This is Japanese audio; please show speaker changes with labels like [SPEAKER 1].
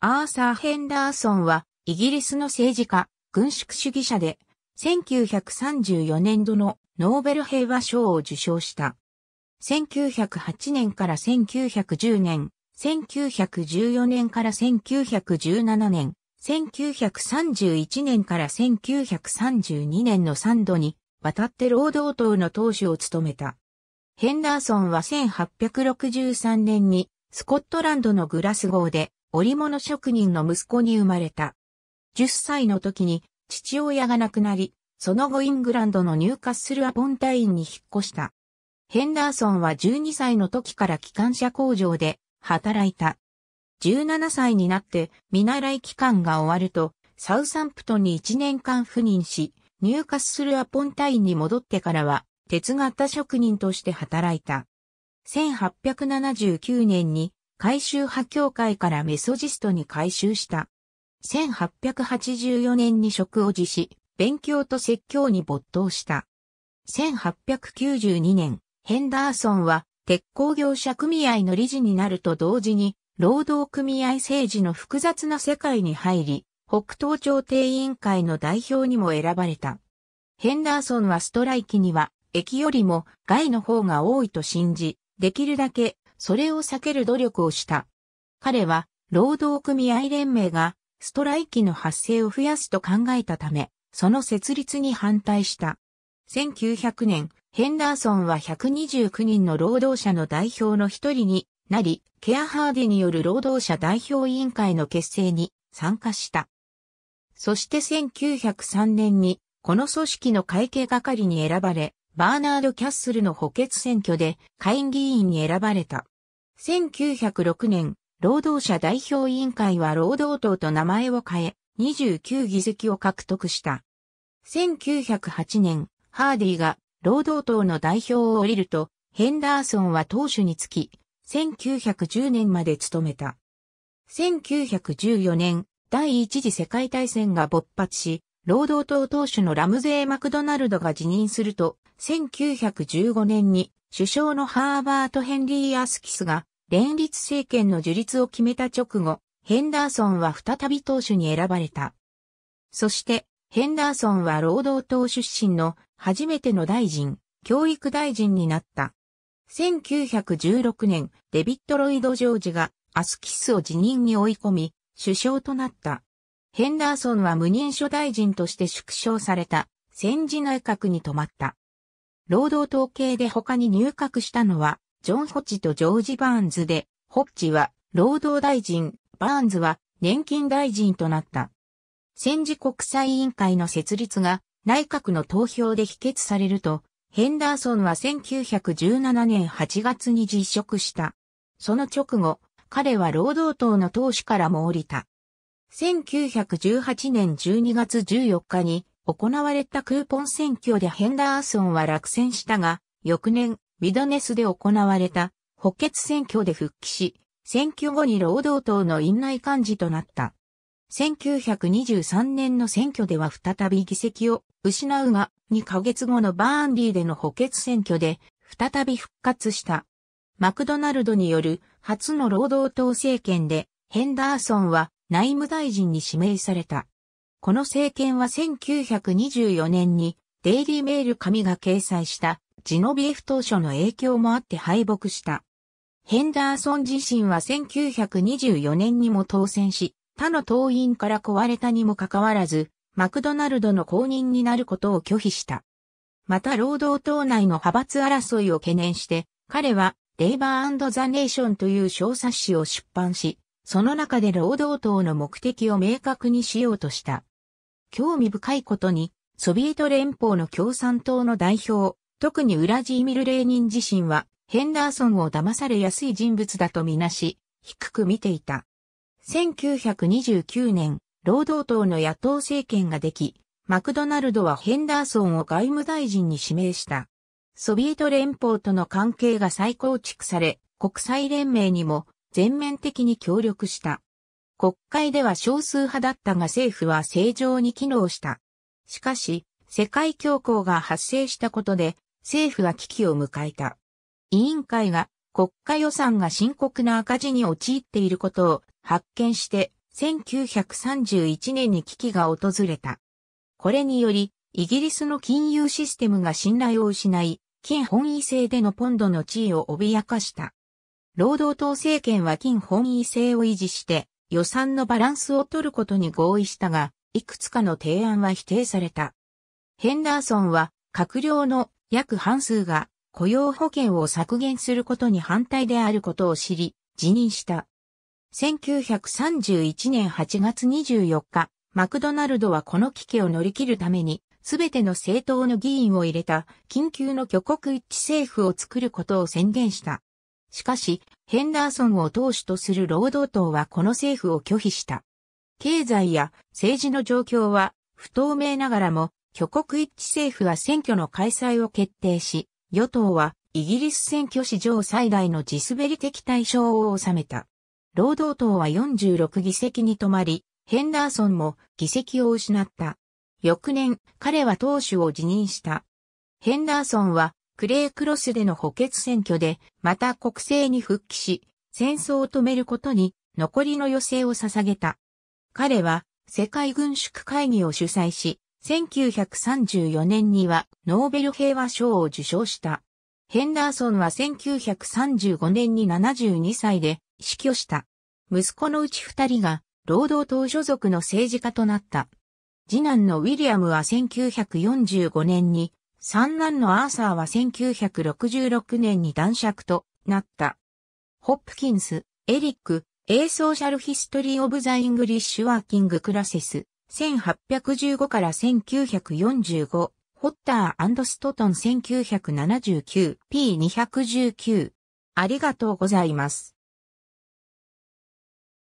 [SPEAKER 1] アーサー・ヘンダーソンは、イギリスの政治家、軍縮主義者で、1934年度のノーベル平和賞を受賞した。1908年から1910年、1914年から1917年、1931年から1932年の3度に、渡って労働党の党首を務めた。ヘンダーソンは1863年に、スコットランドのグラスゴーで、織物職人の息子に生まれた。10歳の時に父親が亡くなり、その後イングランドの入荷するアポンタインに引っ越した。ヘンダーソンは12歳の時から機関車工場で働いた。17歳になって見習い期間が終わると、サウサンプトンに1年間赴任し、入荷するアポンタインに戻ってからは、鉄型職人として働いた。1879年に改修派教会からメソジストに改修した。1884年に職を辞し、勉強と説教に没頭した。1892年、ヘンダーソンは鉄鋼業者組合の理事になると同時に、労働組合政治の複雑な世界に入り、北東朝廷委員会の代表にも選ばれた。ヘンダーソンはストライキには、駅よりも外の方が多いと信じ、できるだけそれを避ける努力をした。彼は、労働組合連盟が、ストライキの発生を増やすと考えたため、その設立に反対した。1900年、ヘンダーソンは129人の労働者の代表の一人になり、ケアハーディによる労働者代表委員会の結成に参加した。そして1903年に、この組織の会計係に選ばれ、バーナード・キャッスルの補欠選挙で下院議員に選ばれた。1906年、労働者代表委員会は労働党と名前を変え、29議席を獲得した。1908年、ハーディが労働党の代表を降りると、ヘンダーソンは党首につき、1910年まで務めた。1914年、第一次世界大戦が勃発し、労働党党首のラムゼー・マクドナルドが辞任すると、1915年に首相のハーバート・ヘンリー・アスキスが連立政権の樹立を決めた直後、ヘンダーソンは再び党首に選ばれた。そして、ヘンダーソンは労働党出身の初めての大臣、教育大臣になった。1916年、デビッド・ロイド・ジョージがアスキスを辞任に追い込み、首相となった。ヘンダーソンは無任所大臣として縮小された、戦時内閣に止まった。労働統計で他に入閣したのは、ジョン・ホッチとジョージ・バーンズで、ホッチは労働大臣、バーンズは年金大臣となった。戦時国際委員会の設立が内閣の投票で否決されると、ヘンダーソンは1917年8月に辞職した。その直後、彼は労働党の党首からも降りた。1918年12月14日に行われたクーポン選挙でヘンダーソンは落選したが、翌年、ビドネスで行われた補欠選挙で復帰し、選挙後に労働党の院内幹事となった。1923年の選挙では再び議席を失うが、2ヶ月後のバーンリーでの補欠選挙で再び復活した。マクドナルドによる初の労働党政権でヘンダーソンは内務大臣に指名された。この政権は1924年にデイリーメール紙が掲載したジノビエフ当初の影響もあって敗北した。ヘンダーソン自身は1924年にも当選し、他の党員から壊れたにもかかわらず、マクドナルドの公認になることを拒否した。また労働党内の派閥争いを懸念して、彼はレイバーザネーションという小冊子を出版し、その中で労働党の目的を明確にしようとした。興味深いことに、ソビエト連邦の共産党の代表、特にウラジーミル・レーニン自身は、ヘンダーソンを騙されやすい人物だとみなし、低く見ていた。1929年、労働党の野党政権ができ、マクドナルドはヘンダーソンを外務大臣に指名した。ソビエト連邦との関係が再構築され、国際連盟にも全面的に協力した。国会では少数派だったが政府は正常に機能した。しかし、世界恐慌が発生したことで、政府は危機を迎えた。委員会が国家予算が深刻な赤字に陥っていることを発見して、1931年に危機が訪れた。これにより、イギリスの金融システムが信頼を失い、金本位制でのポンドの地位を脅かした。労働党政権は金本位制を維持して、予算のバランスを取ることに合意したが、いくつかの提案は否定された。ヘンダーソンは、閣僚の約半数が雇用保険を削減することに反対であることを知り、辞任した。1931年8月24日、マクドナルドはこの危機を乗り切るために、すべての政党の議員を入れた緊急の挙国一致政府を作ることを宣言した。しかし、ヘンダーソンを党首とする労働党はこの政府を拒否した。経済や政治の状況は不透明ながらも、挙国一致政府は選挙の開催を決定し、与党はイギリス選挙史上最大の地滑り的対象を収めた。労働党は46議席に止まり、ヘンダーソンも議席を失った。翌年、彼は党首を辞任した。ヘンダーソンはクレークロスでの補欠選挙で、また国政に復帰し、戦争を止めることに残りの余生を捧げた。彼は世界軍縮会議を主催し、1934年にはノーベル平和賞を受賞した。ヘンダーソンは1935年に72歳で死去した。息子のうち二人が労働党所属の政治家となった。次男のウィリアムは1945年に三男のアーサーは1966年に男爵となった。ホップキンス、エリック、A Social History of the English Working Classes 1815から1945、ホッターストトン 1979P219。ありがとうございます。